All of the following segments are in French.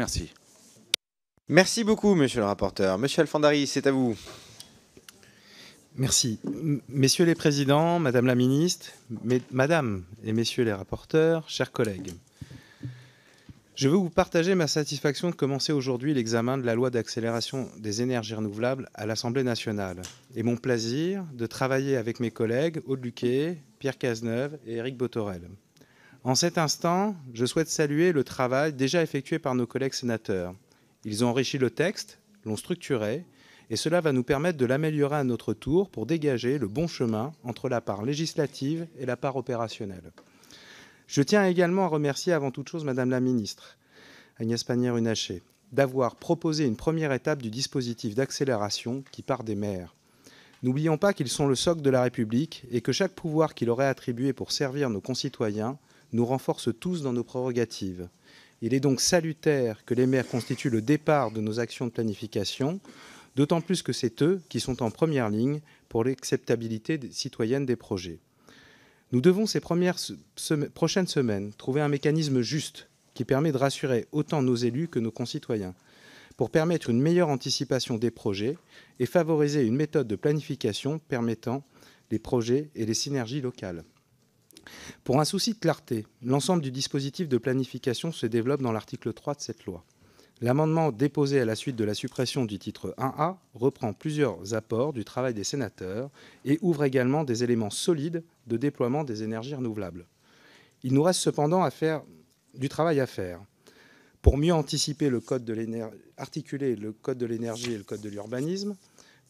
Merci. Merci beaucoup, monsieur le rapporteur. Monsieur Alfandari, c'est à vous. Merci. messieurs les présidents, madame la ministre, madame et messieurs les rapporteurs, chers collègues. Je veux vous partager ma satisfaction de commencer aujourd'hui l'examen de la loi d'accélération des énergies renouvelables à l'Assemblée nationale et mon plaisir de travailler avec mes collègues Aude Luquet, Pierre Cazeneuve et Éric Botorel. En cet instant, je souhaite saluer le travail déjà effectué par nos collègues sénateurs. Ils ont enrichi le texte, l'ont structuré, et cela va nous permettre de l'améliorer à notre tour pour dégager le bon chemin entre la part législative et la part opérationnelle. Je tiens également à remercier avant toute chose Madame la Ministre, Agnès Pannier-Runacher, d'avoir proposé une première étape du dispositif d'accélération qui part des maires. N'oublions pas qu'ils sont le socle de la République et que chaque pouvoir qu'il aurait attribué pour servir nos concitoyens nous renforce tous dans nos prérogatives. Il est donc salutaire que les maires constituent le départ de nos actions de planification, d'autant plus que c'est eux qui sont en première ligne pour l'acceptabilité citoyenne des projets. Nous devons ces prochaines semaines trouver un mécanisme juste qui permet de rassurer autant nos élus que nos concitoyens pour permettre une meilleure anticipation des projets et favoriser une méthode de planification permettant les projets et les synergies locales. Pour un souci de clarté, l'ensemble du dispositif de planification se développe dans l'article 3 de cette loi. L'amendement déposé à la suite de la suppression du titre 1A reprend plusieurs apports du travail des sénateurs et ouvre également des éléments solides de déploiement des énergies renouvelables. Il nous reste cependant à faire du travail à faire pour mieux anticiper le code articuler le code de l'énergie et le code de l'urbanisme,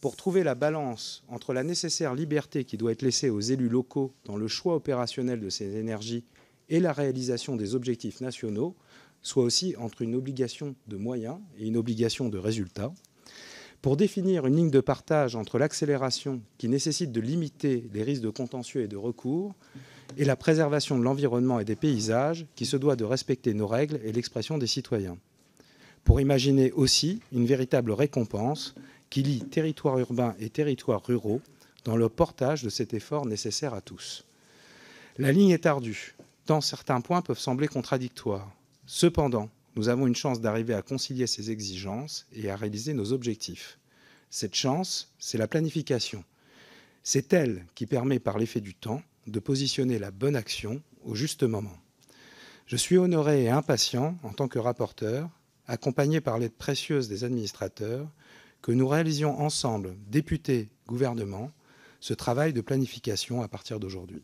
pour trouver la balance entre la nécessaire liberté qui doit être laissée aux élus locaux dans le choix opérationnel de ces énergies et la réalisation des objectifs nationaux, soit aussi entre une obligation de moyens et une obligation de résultats, pour définir une ligne de partage entre l'accélération qui nécessite de limiter les risques de contentieux et de recours, et la préservation de l'environnement et des paysages, qui se doit de respecter nos règles et l'expression des citoyens. Pour imaginer aussi une véritable récompense qui lie territoire urbain et territoires ruraux dans le portage de cet effort nécessaire à tous. La ligne est ardue, tant certains points peuvent sembler contradictoires. Cependant, nous avons une chance d'arriver à concilier ces exigences et à réaliser nos objectifs. Cette chance, c'est la planification. C'est elle qui permet, par l'effet du temps, de positionner la bonne action au juste moment. Je suis honoré et impatient, en tant que rapporteur, accompagné par l'aide précieuse des administrateurs, que nous réalisions ensemble, députés, gouvernement, ce travail de planification à partir d'aujourd'hui.